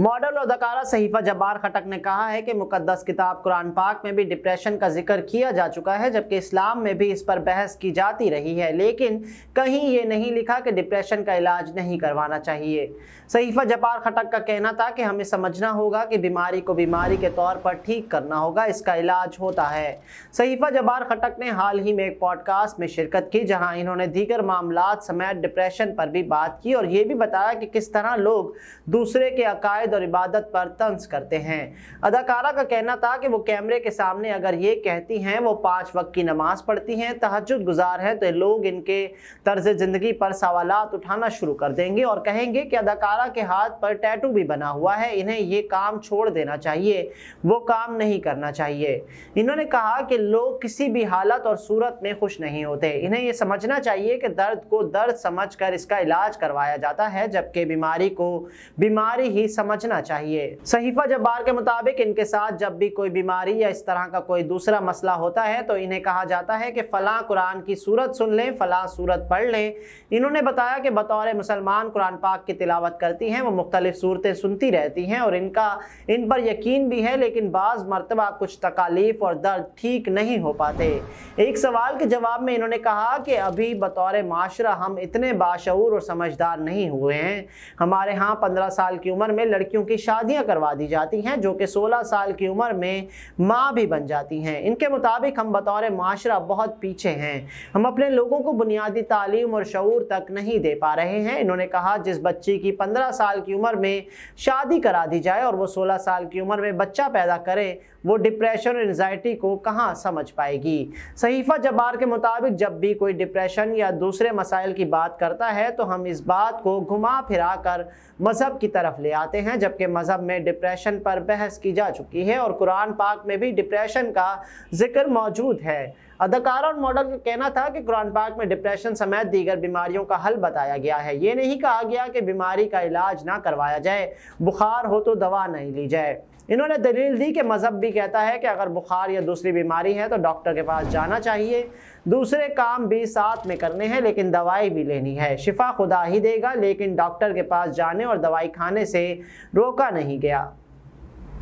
model और दकारा सहीफा जब्बार खटक ने कहा है कि मुकदस किताब कुरान पाक में भी डिप्रेशन का जिक्र किया जा चुका है जबकि इस्लाम में भी इस पर बहस की जाती रही है लेकिन कहीं ये नहीं लिखा कि डिप्रेशन का इलाज नहीं करवाना चाहिए सहीफा जब्बार खटक का कहना था कि हमें समझना होगा कि बीमारी को बीमारी के तौर पर ठीक करना होगा इसका इलाज होता है सहीफा जब्बार खटक ने हाल ही में एक पॉडकास्ट में शिरकत की जहाँ इन्होंने दीगर मामला समेत डिप्रेशन पर भी बात की और ये भी बताया कि किस तरह लोग दूसरे के अकायद अकायद और इबादत पर तंज करते हैं अदाकारा का कहना था कि वो कैमरे के सामने अगर ये कहती हैं वो पाँच वक्त की नमाज पढ़ती हैं तहजद गुजार हैं तो लोग इनके तर्ज ज़िंदगी पर सवाल उठाना शुरू कर देंगे और कहेंगे कि अदाकारा के हाथ पर टैटू भी बना हुआ है इन्हें ये काम छोड़ देना चाहिए वो काम नहीं करना चाहिए इन्होंने कहा कि लोग किसी भी हालत और सूरत में खुश नहीं होते इन्हें ये समझना चाहिए कि दर्द को दर्द समझकर इसका इलाज करवाया जाता है जबकि बीमारी को बीमारी ही समझ पहुंचना चाहिए सहीफा जब्बार के मुताबिक इनके साथ जब भी कोई बीमारी या इस तरह का कोई दूसरा मसला होता है तो इन्हें कहा जाता है कि फलां कुरान की सूरत सुन लें फलां सूरत पढ़ लें इन्होंने बताया कि बतौर मुसलमान कुरान पाक की तिलावत करती हैं वो मुख्तलिफ सूरतें सुनती रहती हैं और इनका इन पर यकीन भी है लेकिन बाज़ मरतबा कुछ तकालीफ और दर्द ठीक नहीं हो पाते एक सवाल के जवाब में इन्होंने कहा कि अभी बतौर माशरा हम इतने बाशूर और समझदार नहीं हुए हैं हमारे यहाँ पंद्रह साल की उम्र में लड़कियों की शादियां करवा दी जाती हैं जो कि 16 साल की उम्र में माँ भी बन जाती हैं इनके मुताबिक हम बतौर माशरा बहुत पीछे हैं हम अपने लोगों को बुनियादी तालीम और शूर तक नहीं दे पा रहे हैं इन्होंने कहा जिस बच्ची की पंद्रह साल की उम्र में शादी करा दी जाए और वो सोलह साल की उम्र में बच्चा पैदा करे वो डिप्रेशन और एनजाइटी को कहाँ समझ पाएगी सहीफा जबार के मुताबिक जब भी कोई डिप्रेशन या दूसरे मसाइल की बात करता है तो हम इस बात को घुमा फिरा कर मज़हब की तरफ ले आते हैं जबकि मज़हब में डिप्रेशन पर बहस की जा चुकी है और कुरान पाक में भी डिप्रेशन का जिक्र मौजूद है अदाकार और मॉडल का कहना था कि कुरान पाक में डिप्रेशन समेत दीगर बीमारियों का हल बताया गया है ये नहीं कहा गया कि बीमारी का इलाज ना करवाया जाए बुखार हो तो दवा नहीं ली जाए इन्होंने दलील दी कि मज़हब भी कहता है कि अगर बुखार या दूसरी बीमारी है तो डॉक्टर के पास जाना चाहिए दूसरे काम भी साथ में करने हैं लेकिन दवाई भी लेनी है शिफा खुदा ही देगा लेकिन डॉक्टर के पास जाने और दवाई खाने से रोका नहीं गया